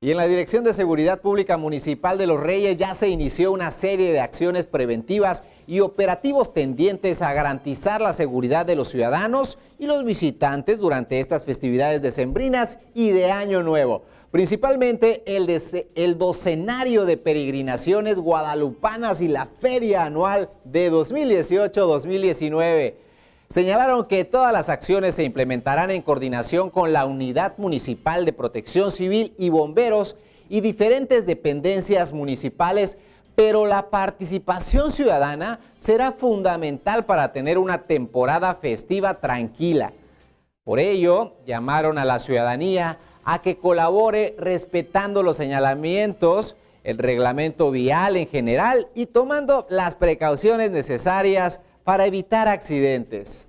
Y en la Dirección de Seguridad Pública Municipal de Los Reyes ya se inició una serie de acciones preventivas y operativos tendientes a garantizar la seguridad de los ciudadanos y los visitantes durante estas festividades decembrinas y de Año Nuevo. Principalmente el, el docenario de peregrinaciones guadalupanas y la feria anual de 2018-2019. Señalaron que todas las acciones se implementarán en coordinación con la Unidad Municipal de Protección Civil y Bomberos y diferentes dependencias municipales, pero la participación ciudadana será fundamental para tener una temporada festiva tranquila. Por ello, llamaron a la ciudadanía a que colabore respetando los señalamientos, el reglamento vial en general y tomando las precauciones necesarias para evitar accidentes.